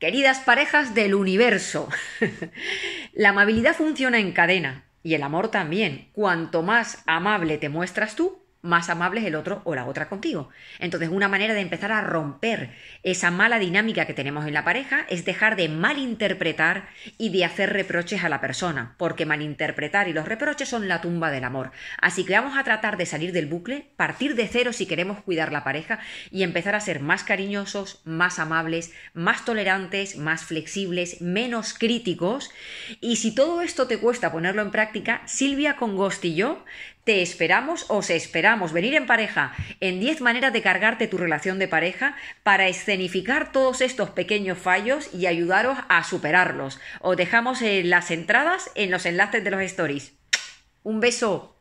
Queridas parejas del universo, la amabilidad funciona en cadena y el amor también. Cuanto más amable te muestras tú, más amables el otro o la otra contigo. Entonces, una manera de empezar a romper esa mala dinámica que tenemos en la pareja es dejar de malinterpretar y de hacer reproches a la persona, porque malinterpretar y los reproches son la tumba del amor. Así que vamos a tratar de salir del bucle, partir de cero si queremos cuidar la pareja y empezar a ser más cariñosos, más amables, más tolerantes, más flexibles, menos críticos. Y si todo esto te cuesta ponerlo en práctica, Silvia Congost y yo te esperamos, os esperamos, venir en pareja, en 10 maneras de cargarte tu relación de pareja para escenificar todos estos pequeños fallos y ayudaros a superarlos. Os dejamos en eh, las entradas en los enlaces de los stories. Un beso.